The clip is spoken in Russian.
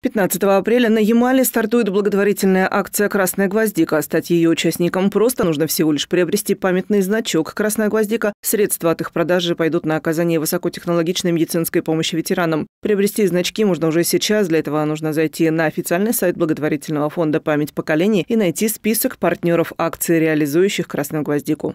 15 апреля на Ямале стартует благотворительная акция «Красная гвоздика». Стать ее участником просто нужно всего лишь приобрести памятный значок «Красная гвоздика». Средства от их продажи пойдут на оказание высокотехнологичной медицинской помощи ветеранам. Приобрести значки можно уже сейчас. Для этого нужно зайти на официальный сайт благотворительного фонда «Память поколений» и найти список партнеров акции, реализующих «Красную гвоздику».